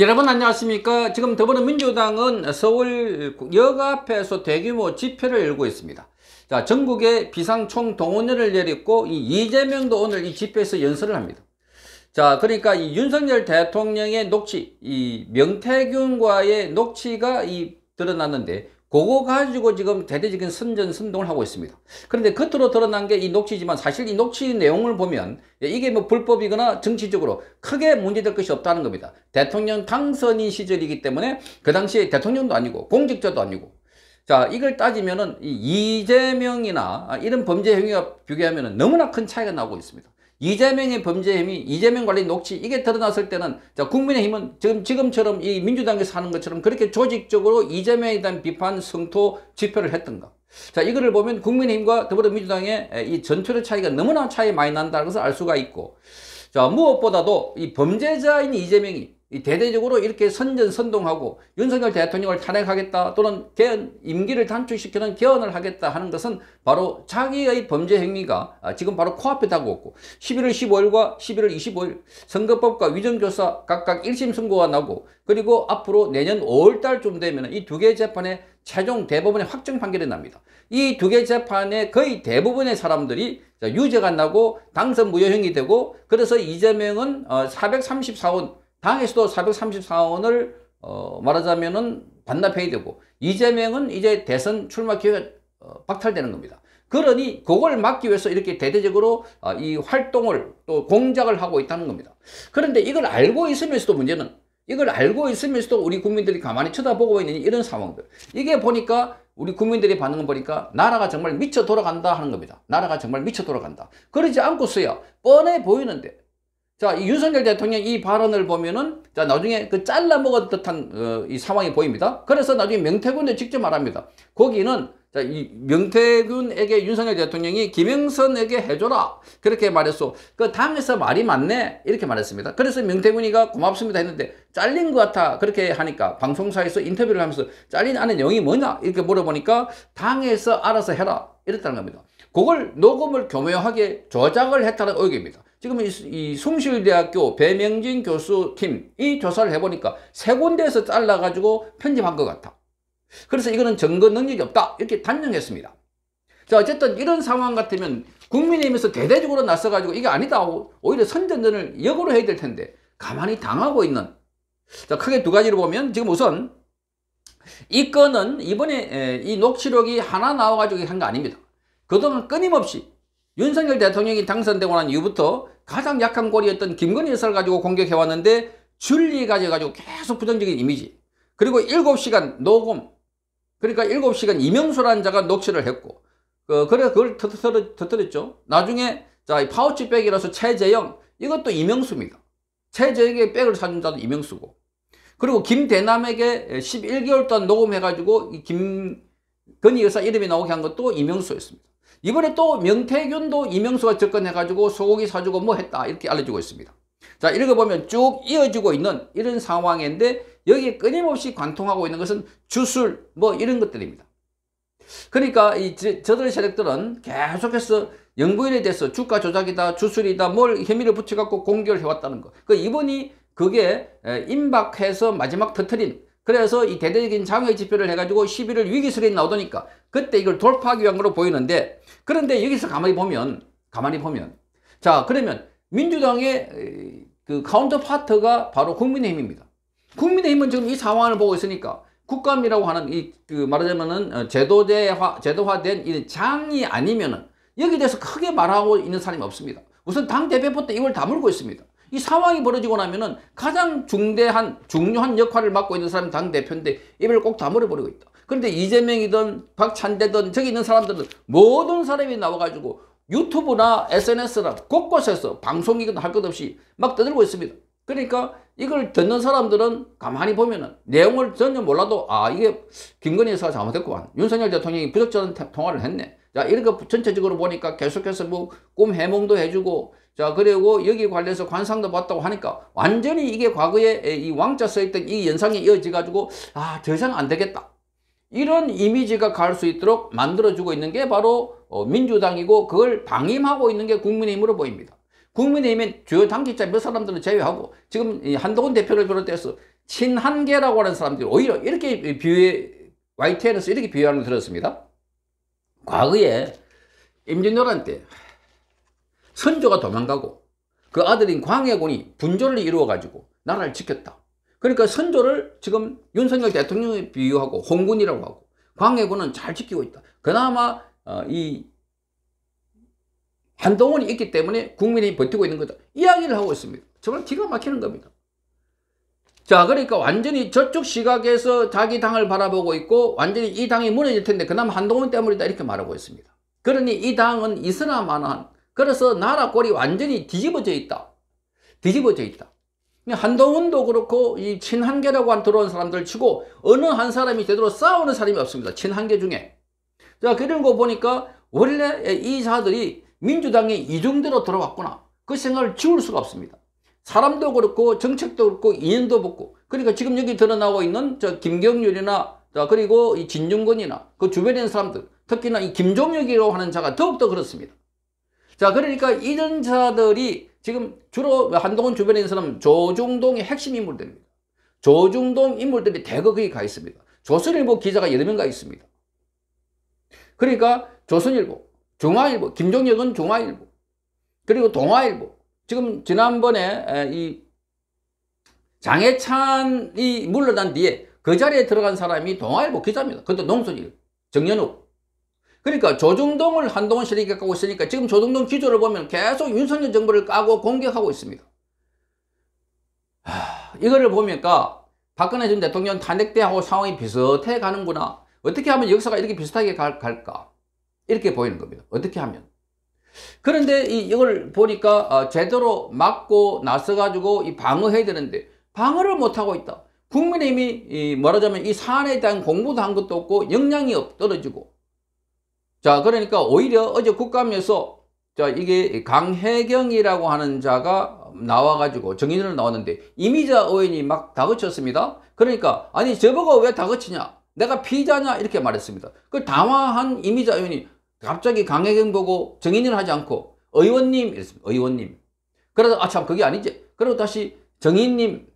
여러분 안녕하십니까 지금 더불어민주당은 서울 역 앞에서 대규모 집회를 열고 있습니다 자 전국에 비상총 동원을 내렸고 이 이재명도 오늘 이 집회에서 연설을 합니다 자 그러니까 이 윤석열 대통령의 녹취 이 명태균과의 녹취가 이 드러났는데 그거 가지고 지금 대대적인 선전 선동을 하고 있습니다. 그런데 겉으로 드러난 게 이 녹취지만 사실 이 녹취 내용을 보면 이게 뭐 불법이거나 정치적으로 크게 문제될 것이 없다는 겁니다. 대통령 당선인 시절이기 때문에 그 당시에 대통령도 아니고 공직자도 아니고 자 이걸 따지면은 이재명이나 이런 범죄 행위와 비교하면 은 너무나 큰 차이가 나고 있습니다. 이재명의 범죄 혐의, 이재명 관리 녹취 이게 드러났을 때는 자, 국민의힘은 지금, 지금처럼 이 민주당에서 하는 것처럼 그렇게 조직적으로 이재명에 대한 비판 성토 집회를 했던가. 자, 이거를 보면 국민의힘과 더불어민주당의 이전투력 차이가 너무나 차이 많이 난다는 것을 알 수가 있고 자, 무엇보다도 이 범죄자인 이재명이 대대적으로 이렇게 선전선동하고 윤석열 대통령을 탄핵하겠다 또는 개헌 임기를 단축시키는 개헌을 하겠다 하는 것은 바로 자기의 범죄 행위가 아, 지금 바로 코앞에 다가왔고 11월 15일과 11월 25일 선거법과 위정교사 각각 1심 선고가 나고 그리고 앞으로 내년 5월달쯤 되면 이 두 개의 재판에 최종 대법원의 확정 판결이 납니다. 이 두 개 재판에 거의 대부분의 사람들이 유죄가 나고 당선 무효형이 되고 그래서 이재명은 434원 어, 당에서도 434원을 어, 말하자면은 반납해야 되고 이재명은 이제 대선 출마 기회가 어, 박탈되는 겁니다. 그러니 그걸 막기 위해서 이렇게 대대적으로 어, 이 활동을 또 공작을 하고 있다는 겁니다. 그런데 이걸 알고 있으면서도 문제는 이걸 알고 있으면서도 우리 국민들이 가만히 쳐다보고 있는 이런 상황들 이게 보니까 우리 국민들이 반응을 보니까 나라가 정말 미쳐 돌아간다 하는 겁니다. 나라가 정말 미쳐 돌아간다. 그러지 않고서야 뻔해 보이는데 자, 이 윤석열 대통령 이 발언을 보면은, 자, 나중에 그 잘라 먹을 듯한, 어, 이 상황이 보입니다. 그래서 나중에 명태군에 직접 말합니다. 거기는, 자, 이명태군에게 윤석열 대통령이 김영선에게 해줘라. 그렇게 말했어. 그 당에서 말이 맞네. 이렇게 말했습니다. 그래서 명태군이가 고맙습니다 했는데, 잘린 것 같아. 그렇게 하니까, 방송사에서 인터뷰를 하면서, 잘린 아는 영이 뭐냐? 이렇게 물어보니까, 당에서 알아서 해라. 이랬다는 겁니다. 그걸 녹음을 교묘하게 조작을 했다는 의견입니다 지금 이, 이 숭실대학교 배명진 교수팀이 조사를 해보니까 세 군데에서 잘라가지고 편집한 것 같아. 그래서 이거는 증거 능력이 없다. 이렇게 단정했습니다. 자, 어쨌든 이런 상황 같으면 국민의힘에서 대대적으로 나서가지고 이게 아니다. 오히려 선전전을 역으로 해야 될 텐데 가만히 당하고 있는. 자, 크게 두 가지로 보면 지금 우선 이 건은 이번에 이 녹취록이 하나 나와가지고 한 거 아닙니다. 그동안 끊임없이 윤석열 대통령이 당선되고 난 이후부터 가장 약한 골이었던 김건희 여사를 가지고 공격해왔는데 줄리 가져가지고 계속 부정적인 이미지 그리고 7시간 녹음 그러니까 7시간 이명수라는 자가 녹취를 했고 어, 그래 그걸 터뜨렸죠 나중에 자 파우치 백이라서 최재영 이것도 이명수입니다 최재영에게 백을 사준 자도 이명수고 그리고 김대남에게 11개월 동안 녹음해가지고 김건희 여사 이름이 나오게 한 것도 이명수였습니다 이번에 또 명태균도 이명수가 접근해가지고 소고기 사주고 뭐 했다 이렇게 알려주고 있습니다. 자 읽어보면 쭉 이어지고 있는 이런 상황인데 여기에 끊임없이 관통하고 있는 것은 주술 뭐 이런 것들입니다. 그러니까 이 저들의 세력들은 계속해서 연구인에 대해서 주가 조작이다 주술이다 뭘 혐의를 붙여갖고 공격을 해왔다는 거. 그 이번이 그게 임박해서 마지막 터트린 그래서 이 대대적인 장외 집회를 해가지고 11월 위기수련이 나오더니까 그때 이걸 돌파하기 위한 걸로 보이는데 그런데 여기서 가만히 보면 가만히 보면 자 그러면 민주당의 그 카운터파트가 바로 국민의힘입니다. 국민의힘은 지금 이 상황을 보고 있으니까 국감이라고 하는 이 그 말하자면은 어, 제도제화 제도화된 이 장이 아니면은 여기 대해서 크게 말하고 있는 사람이 없습니다. 우선 당 대표부터 이걸 다물고 있습니다. 이 상황이 벌어지고 나면은 가장 중대한 중요한 역할을 맡고 있는 사람이 당 대표인데 입을 꼭 다물어 버리고 있다. 그런데 이재명이든 박찬대든 저기 있는 사람들은 모든 사람이 나와가지고 유튜브나 SNS나 곳곳에서 방송이든 할 것 없이 막 떠들고 있습니다. 그러니까 이걸 듣는 사람들은 가만히 보면은 내용을 전혀 몰라도 아 이게 김건희 여사가 잘못했구만 윤석열 대통령이 부적절한 통화를 했네 자 이렇게 전체적으로 보니까 계속해서 뭐 꿈 해몽도 해주고 자, 그리고 여기 관련해서 관상도 봤다고 하니까 완전히 이게 과거에 이 왕자 써있던 이연상이 이어져가지고 아, 더 이상 안 되겠다. 이런 이미지가 갈 수 있도록 만들어주고 있는 게 바로 어, 민주당이고 그걸 방임하고 있는 게 국민의힘으로 보입니다. 국민의힘은 주요 당직자 몇 사람들을 제외하고 지금 한동훈 대표를 비롯해서 친한계라고 하는 사람들이 오히려 이렇게 비유해, YTN에서 이렇게 비유하는 걸 들었습니다. 과거에 임진왜란 때 선조가 도망가고 그 아들인 광해군이 분조를 이루어가지고 나라를 지켰다. 그러니까 선조를 지금 윤석열 대통령에 비유하고 홍군이라고 하고 광해군은 잘 지키고 있다. 그나마 어, 이 한동훈이 있기 때문에 국민이 버티고 있는 거다. 이야기를 하고 있습니다. 정말 기가 막히는 겁니다. 자 그러니까 완전히 저쪽 시각에서 자기 당을 바라보고 있고 완전히 이 당이 무너질 텐데 그나마 한동훈 때문이다 이렇게 말하고 있습니다. 그러니 이 당은 이스라만한 그래서 나라 꼴이 완전히 뒤집어져 있다. 뒤집어져 있다. 한동훈도 그렇고 이 친한계라고 안 들어온 사람들 치고 어느 한 사람이 제대로 싸우는 사람이 없습니다. 친한계 중에. 자 그런 거 보니까 원래 이 사들이 민주당에 이중대로 들어왔구나. 그 생각을 지울 수가 없습니다. 사람도 그렇고 정책도 그렇고 인연도 붙고 그러니까 지금 여기 드러나고 있는 저 김경률이나 자 그리고 이 진중권이나 그주변인 사람들 특히나 이 김종혁이라고 하는 자가 더욱더 그렇습니다. 자, 그러니까 이런 자들이 지금 주로 한동훈 주변에 있는 사람 조중동의 핵심 인물들입니다. 조중동 인물들이 대거 거기 가 있습니다. 조선일보 기자가 여러 명 가 있습니다. 그러니까 조선일보, 중화일보, 김종혁은 중화일보, 그리고 동화일보 지금 지난번에 이 장해찬이 물러난 뒤에 그 자리에 들어간 사람이 동아일보 기자입니다. 그것도 농촌일 정연욱. 그러니까 조중동을 한동훈 세력이 까고 있으니까 지금 조중동 기조를 보면 계속 윤석열 정부를 까고 공격하고 있습니다. 하, 이거를 보니까 박근혜 전 대통령 탄핵 때하고 상황이 비슷해 가는구나. 어떻게 하면 역사가 이렇게 비슷하게 갈, 갈까? 이렇게 보이는 겁니다. 어떻게 하면. 그런데 이, 이걸 보니까 어, 제대로 막고 나서가지고 이 방어해야 되는데 방어를 못하고 있다. 국민의힘이 이, 말하자면 이 사안에 대한 공부도 한 것도 없고 역량이 떨어지고 자, 그러니까 오히려 어제 국감에서 자, 이게 강혜경이라고 하는 자가 나와가지고 정인으로 나왔는데 이미자 의원이 막 다그쳤습니다. 그러니까 아니 저보고 왜 다그치냐? 내가 피자냐 이렇게 말했습니다. 그 당황한 이미자 의원이 갑자기 강혜경 보고 정인을 하지 않고 의원님 이랬습니다. 의원님. 그래서 아 참 그게 아니지. 그리고 다시 정인님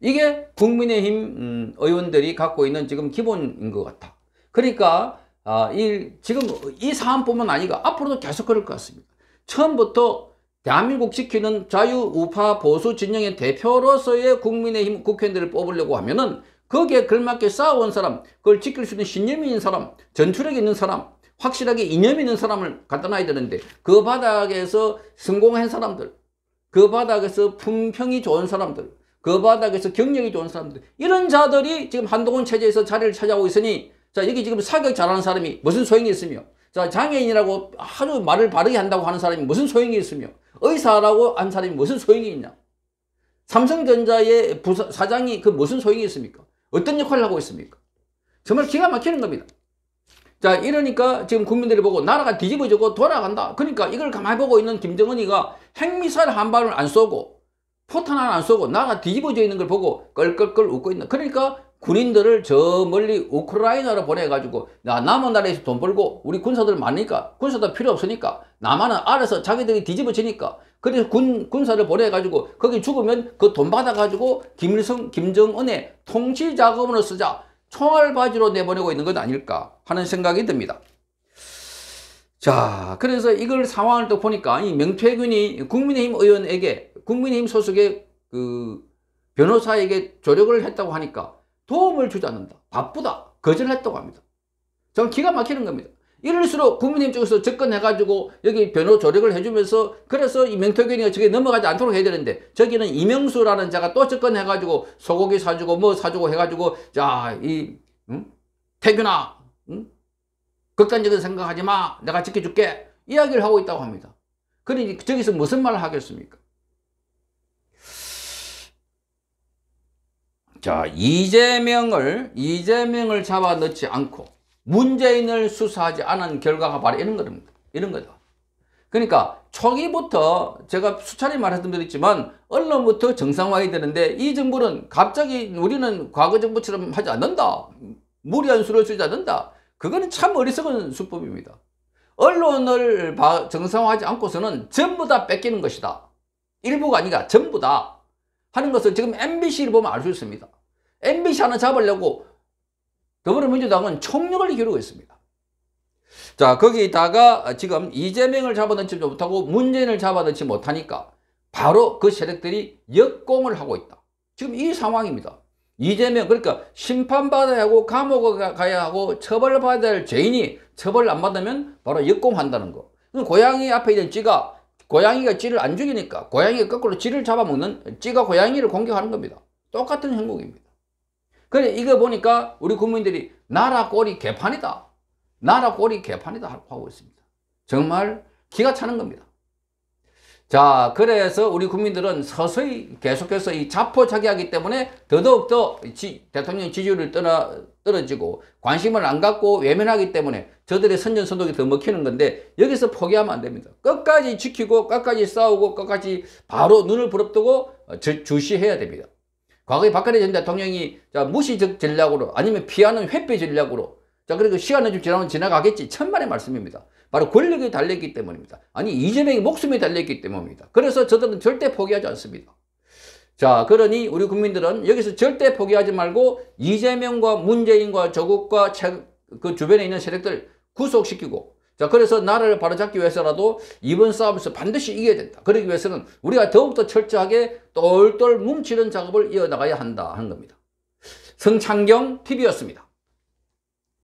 이게 국민의힘 음, 의원들이 갖고 있는 지금 기본인 것 같아. 그러니까 아, 이, 지금 이 사안뿐만 아니고 앞으로도 계속 그럴 것 같습니다. 처음부터 대한민국 지키는 자유 우파 보수 진영의 대표로서의 국민의힘 국회의원들을 뽑으려고 하면은 거기에 걸맞게 쌓아온 사람, 그걸 지킬 수 있는 신념이 있는 사람, 전투력이 있는 사람, 확실하게 이념이 있는 사람을 갖다 놔야 되는데 그 바닥에서 성공한 사람들, 그 바닥에서 품평이 좋은 사람들, 그 바닥에서 경력이 좋은 사람들 이런 자들이 지금 한동훈 체제에서 자리를 찾아오고 있으니 자, 여기 지금 사격 잘하는 사람이 무슨 소용이 있으며, 자, 장애인이라고 아주 말을 바르게 한다고 하는 사람이 무슨 소용이 있으며, 의사라고 한 사람이 무슨 소용이 있냐. 삼성전자의 부사, 사장이 그 무슨 소용이 있습니까? 어떤 역할을 하고 있습니까? 정말 기가 막히는 겁니다. 자, 이러니까 지금 국민들이 보고 나라가 뒤집어지고 돌아간다. 그러니까 이걸 가만히 보고 있는 김정은이가 핵미사일 한 발을 안 쏘고 포탄 하나 안 쏘고 나라가 뒤집어져 있는 걸 보고 껄껄껄 웃고 있는. 그러니까 군인들을 저 멀리 우크라이나로 보내가지고 나 남은 나라에서 돈 벌고 우리 군사들 많으니까 군사들 필요 없으니까 남한은 알아서 자기들이 뒤집어지니까 그래서 군, 군사를 보내가지고 거기 죽으면 그 돈 받아가지고 김일성, 김정은의 통치자금으로 쓰자 총알바지로 내보내고 있는 것 아닐까 하는 생각이 듭니다. 자 그래서 이걸 상황을 또 보니까 이 명태균이 국민의힘 의원에게 국민의힘 소속의 그 변호사에게 조력을 했다고 하니까 도움을 주지 않는다. 바쁘다. 거절했다고 합니다. 저는 기가 막히는 겁니다. 이럴수록 국민의힘 쪽에서 접근해가지고 여기 변호 조력을 해주면서 그래서 이 맹태균이가 저게 넘어가지 않도록 해야 되는데 저기는 이명수라는 자가 또 접근해가지고 소고기 사주고 뭐 사주고 해가지고 자이 음? 태균아 음? 극단적인 생각하지 마 내가 지켜줄게 이야기를 하고 있다고 합니다. 그러니 저기서 무슨 말을 하겠습니까? 자, 이재명을, 이재명을 잡아 넣지 않고 문재인을 수사하지 않은 결과가 바로 이런 겁니다. 이런 거죠. 그러니까 초기부터 제가 수차례 말씀드렸지만 언론부터 정상화해야 되는데 이 정부는 갑자기 우리는 과거 정부처럼 하지 않는다. 무리한 수를 쓰지 않는다. 그거는 참 어리석은 수법입니다. 언론을 정상화하지 않고서는 전부 다 뺏기는 것이다. 일부가 아니라 전부 다 하는 것을 지금 MBC를 보면 알 수 있습니다. MBC 하나 잡으려고 더불어민주당은 총력을 기르고 있습니다. 자 거기다가 지금 이재명을 잡아넣지 못하고 문재인을 잡아넣지 못하니까 바로 그 세력들이 역공을 하고 있다. 지금 이 상황입니다. 이재명 그러니까 심판받아야 하고 감옥을 가야 하고 처벌받아야 할 죄인이 처벌을 안 받으면 바로 역공한다는 거. 고양이 앞에 있는 쥐가 고양이가 쥐를 안 죽이니까 고양이가 거꾸로 쥐를 잡아먹는 쥐가 고양이를 공격하는 겁니다. 똑같은 행동입니다. 그래 이거 보니까 우리 국민들이 나라 꼴이 개판이다. 나라 꼴이 개판이다 하고 있습니다. 정말 기가 차는 겁니다. 자 그래서 우리 국민들은 서서히 계속해서 이 자포자기하기 때문에 더더욱더 지, 대통령 지지율을 떠나, 떨어지고 관심을 안 갖고 외면하기 때문에 저들의 선전선동이 더 먹히는 건데 여기서 포기하면 안 됩니다. 끝까지 지키고 끝까지 싸우고 끝까지 바로 눈을 부릅뜨고 어, 주시해야 됩니다. 과거에 박근혜 전 대통령이 자, 무시적 전략으로 아니면 피하는 회피 전략으로 자 그리고 시간은 좀 지나면 지나가겠지 천만의 말씀입니다. 바로 권력이 달려있기 때문입니다. 아니 이재명의 목숨이 달려있기 때문입니다. 그래서 저들은 절대 포기하지 않습니다. 자 그러니 우리 국민들은 여기서 절대 포기하지 말고 이재명과 문재인과 조국과 그 주변에 있는 세력들 구속시키고 자 그래서 나라를 바로잡기 위해서라도 이번 싸움에서 반드시 이겨야 된다. 그러기 위해서는 우리가 더욱더 철저하게 똘똘 뭉치는 작업을 이어나가야 한다 하는 겁니다. 성창경 TV였습니다.